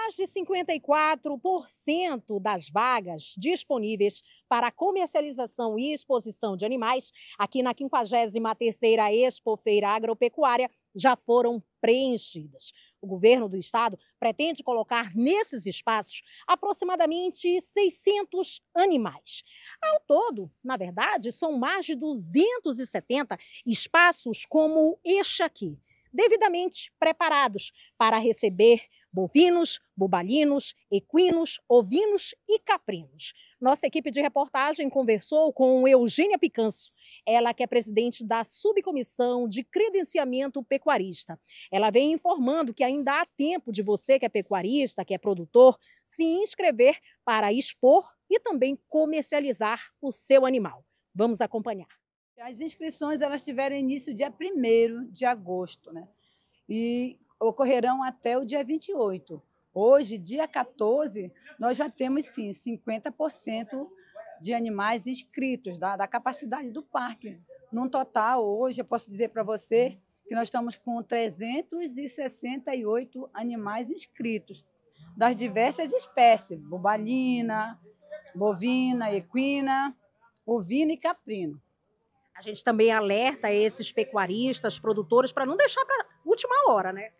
Mais de 54% das vagas disponíveis para comercialização e exposição de animais aqui na 53ª Expo Feira Agropecuária já foram preenchidas. O governo do estado pretende colocar nesses espaços aproximadamente 600 animais. Ao todo, na verdade, são mais de 270 espaços como este aqui devidamente preparados para receber bovinos, bubalinos, equinos, ovinos e caprinos. Nossa equipe de reportagem conversou com Eugênia Picanço, ela que é presidente da Subcomissão de Credenciamento Pecuarista. Ela vem informando que ainda há tempo de você que é pecuarista, que é produtor, se inscrever para expor e também comercializar o seu animal. Vamos acompanhar. As inscrições elas tiveram início dia 1 de agosto, né? E ocorrerão até o dia 28. Hoje, dia 14, nós já temos sim 50% de animais inscritos da, da capacidade do parque. Num total, hoje, eu posso dizer para você que nós estamos com 368 animais inscritos, das diversas espécies, bobalina, bovina, equina, ovina e caprino. A gente também alerta esses pecuaristas, produtores, para não deixar para última hora, né?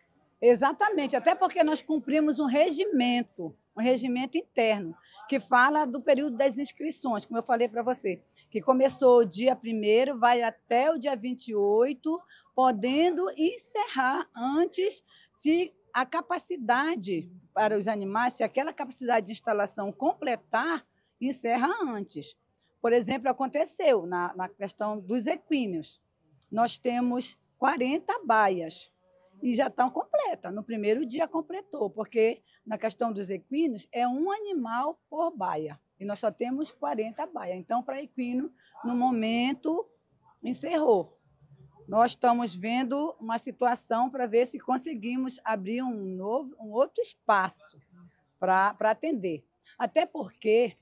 Exatamente, até porque nós cumprimos um regimento, um regimento interno, que fala do período das inscrições, como eu falei para você, que começou o dia 1 vai até o dia 28, podendo encerrar antes se a capacidade para os animais, se aquela capacidade de instalação completar, encerra antes. Por exemplo, aconteceu na, na questão dos equíneos. Nós temos 40 baias e já estão completas. No primeiro dia completou, porque na questão dos equinos é um animal por baia e nós só temos 40 baias. Então, para equino, no momento, encerrou. Nós estamos vendo uma situação para ver se conseguimos abrir um novo, um outro espaço para atender. Até porque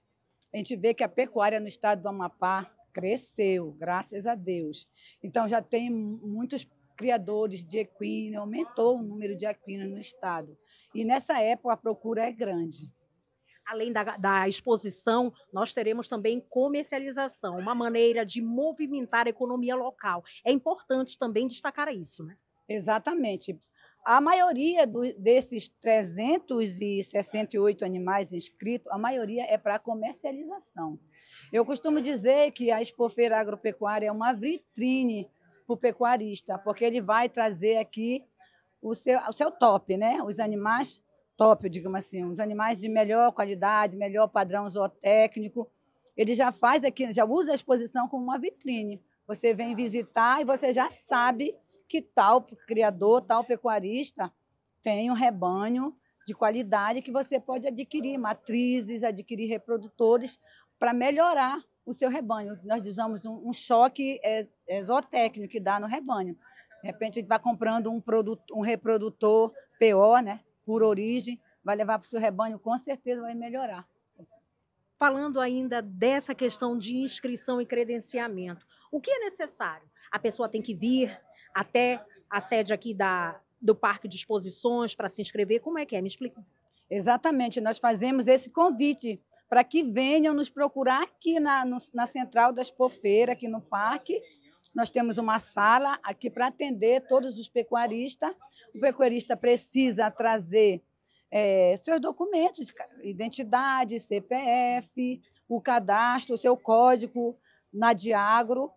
a gente vê que a pecuária no estado do Amapá cresceu, graças a Deus. Então já tem muitos criadores de equino, aumentou o número de equinos no estado. E nessa época a procura é grande. Além da, da, exposição, nós teremos também comercialização, uma maneira de movimentar a economia local. É importante também destacar isso, né? Exatamente. A maioria do, desses 368 animais inscritos, a maioria é para comercialização. Eu costumo dizer que a Expofeira Agropecuária é uma vitrine para o pecuarista, porque ele vai trazer aqui o seu, o seu top, né? Os animais top, digamos assim, os animais de melhor qualidade, melhor padrão zootécnico. Ele já faz aqui, já usa a exposição como uma vitrine. Você vem visitar e você já sabe que tal criador, tal pecuarista tem um rebanho de qualidade que você pode adquirir matrizes, adquirir reprodutores para melhorar o seu rebanho. Nós dizemos um, um choque exotécnico que dá no rebanho. De repente, a gente vai comprando um, produto, um reprodutor PO, né, por origem, vai levar para o seu rebanho, com certeza vai melhorar. Falando ainda dessa questão de inscrição e credenciamento, o que é necessário? A pessoa tem que vir até a sede aqui da, do Parque de Exposições para se inscrever? Como é que é? Me explica. Exatamente, nós fazemos esse convite para que venham nos procurar aqui na, no, na Central da Expofeira, aqui no parque. Nós temos uma sala aqui para atender todos os pecuaristas. O pecuarista precisa trazer é, seus documentos, identidade, CPF, o cadastro, o seu código na Diagro,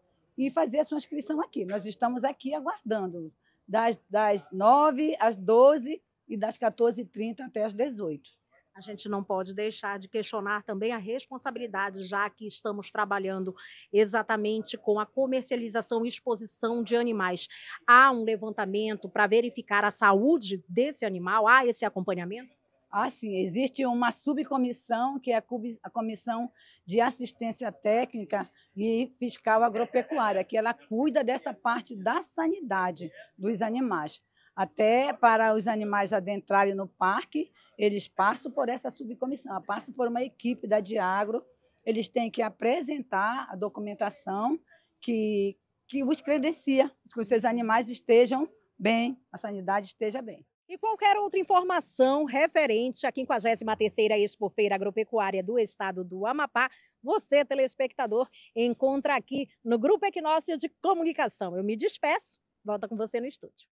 e fazer a sua inscrição aqui. Nós estamos aqui aguardando, das, das 9 às 12 e das 14h30 até às 18 a gente não pode deixar de questionar também a responsabilidade, já que estamos trabalhando exatamente com a comercialização e exposição de animais. Há um levantamento para verificar a saúde desse animal? Há esse acompanhamento? Assim, existe uma subcomissão, que é a Comissão de Assistência Técnica e Fiscal Agropecuária, que ela cuida dessa parte da sanidade dos animais. Até para os animais adentrarem no parque, eles passam por essa subcomissão, passam por uma equipe da Diagro, eles têm que apresentar a documentação que, que os credencia, que os seus animais estejam bem, a sanidade esteja bem. E qualquer outra informação referente à 53ª Expofeira Agropecuária do Estado do Amapá, você, telespectador, encontra aqui no Grupo Equinócio de Comunicação. Eu me despeço, volta com você no estúdio.